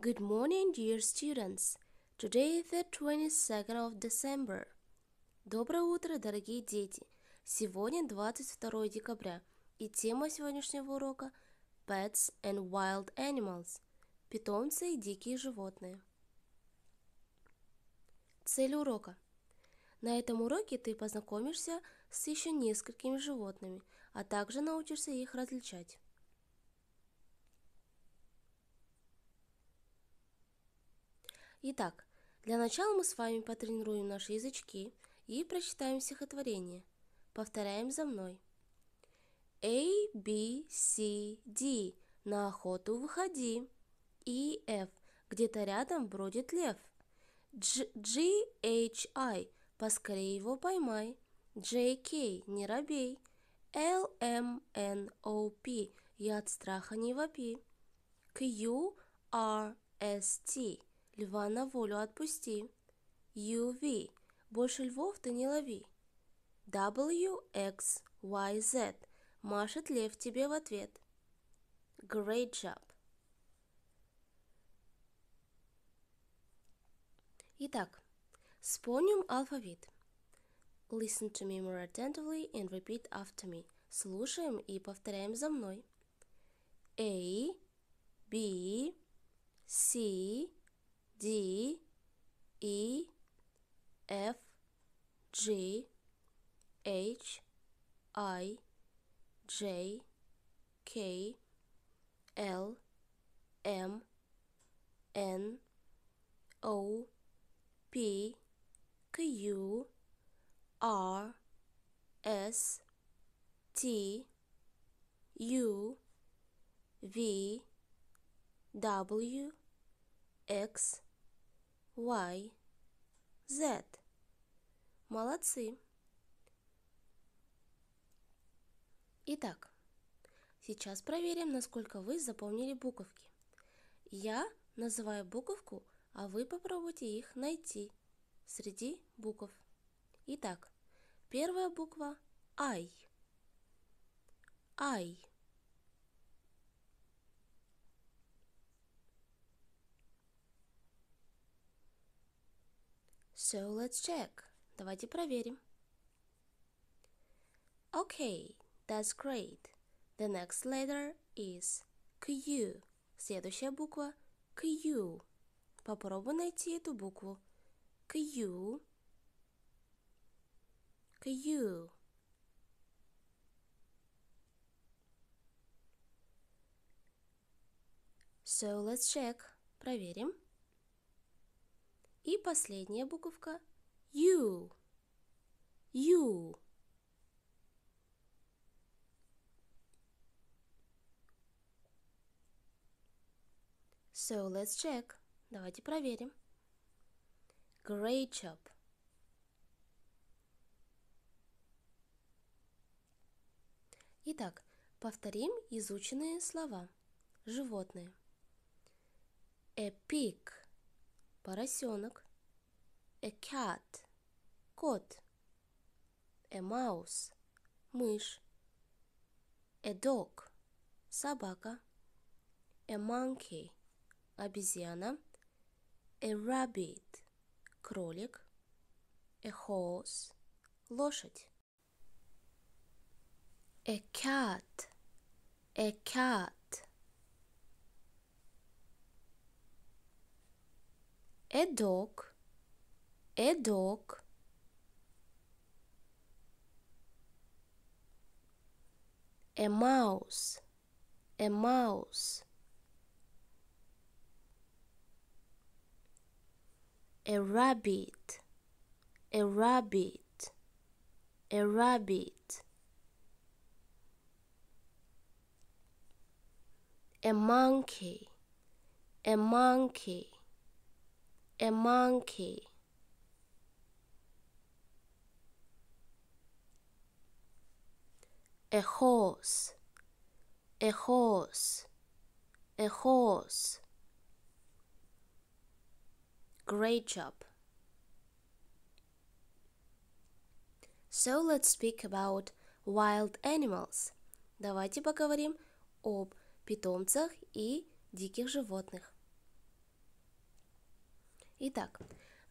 Good morning, dear students. Today is the 22nd of December. Доброе утро, дорогие дети. Сегодня 22 декабря, и тема сегодняшнего урока Pets and Wild Animals. Питомцы и дикие животные. Цель урока. На этом уроке ты познакомишься с еще несколькими животными, а также научишься их различать. Итак, для начала мы с вами потренируем наши язычки и прочитаем стихотворение. Повторяем за мной. A, B, C, D. На охоту выходи. E, F. Где-то рядом бродит лев. G, G H, I. Поскорее его поймай. J, K. Не робей. L, M, N, O, P. Я от страха не вопи. Q, R, S, T. Льва на волю отпусти. UV. Больше львов ты не лови. WXYZ. Машет лев тебе в ответ. Great job. Итак, вспомним алфавит. Listen to me more attentively and repeat after me. Слушаем и повторяем за мной. A, B, C, D E F G H I J K L M N O P Q R S T U V W X Y, Z. Молодцы! Итак, сейчас проверим, насколько вы запомнили буковки. Я называю буковку, а вы попробуйте их найти среди букв. Итак, первая буква I. I. So let's check. Давайте проверим. Okay, that's great. The next letter is Q. Следующая буква Q. Попробуй найти эту букву. Q. Q. So let's check. Проверим. И последняя буковка U. U. So let's check. Давайте проверим. Great job. Итак, повторим изученные слова. Животные. A pig поросенок, a э, cat, кот, a э, mouse, мышь, a э, dog, собака, a monkey, обезьяна, a rabbit, кролик, a horse, лошадь, a cat, a cat. a dog a dog a mouse a mouse a rabbit a rabbit a rabbit a monkey a monkey a monkey. A horse, a horse, a horse. Great job. So let's speak about wild animals. Давайте поговорим об питомцах и диких животных. Итак,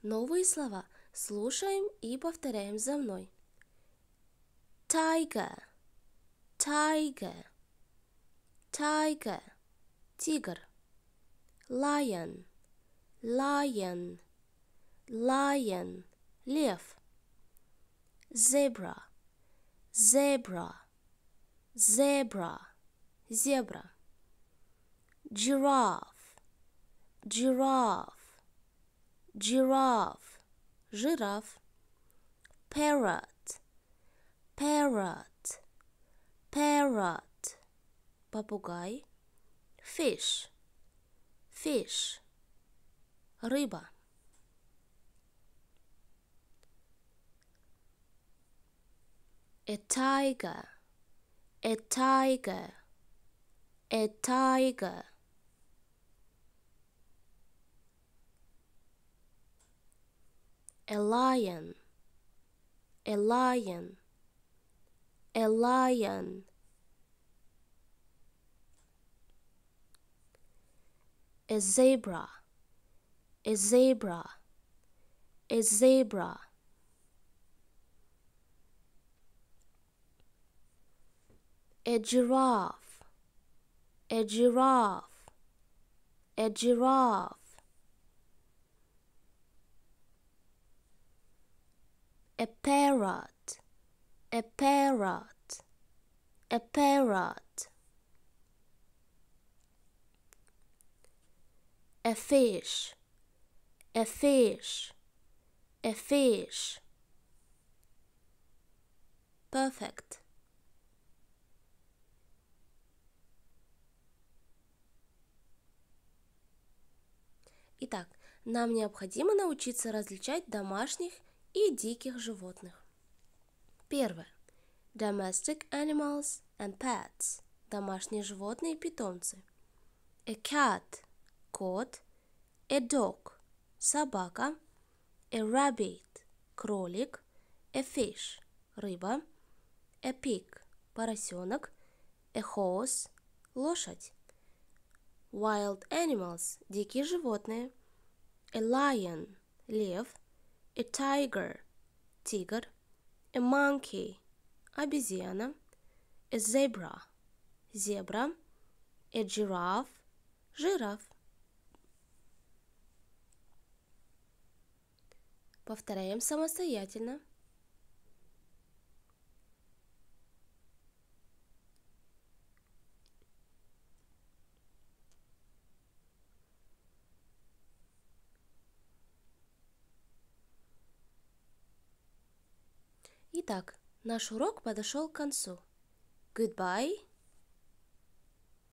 новые слова слушаем и повторяем за мной. Tiger, tiger, tiger, тигр. Lion, lion, lion, лев. Zebra, zebra, zebra, зебра. Giraffe, giraffe. giraffe, giraffe, parrot, parrot, parrot, papagai, fish, fish, riba, A tiger, a tiger, a tiger. a lion, a lion, a lion. A zebra, a zebra, a zebra. A giraffe, a giraffe, a giraffe. a parrot, a parrot, a parrot. A fish, a fish, a fish. Perfect. Итак, нам необходимо научиться различать домашних и диких животных. Первое. Domestic animals and pets. Домашние животные и питомцы. A cat – кот. A dog – собака. A rabbit – кролик. A fish – рыба. A pig – поросенок. A horse – лошадь. Wild animals – дикие животные. A lion – лев a tiger – тигр, a monkey – обезьяна, a zebra – зебра, a giraffe – жираф. Повторяем самостоятельно. Итак, наш урок подошел к концу. Goodbye.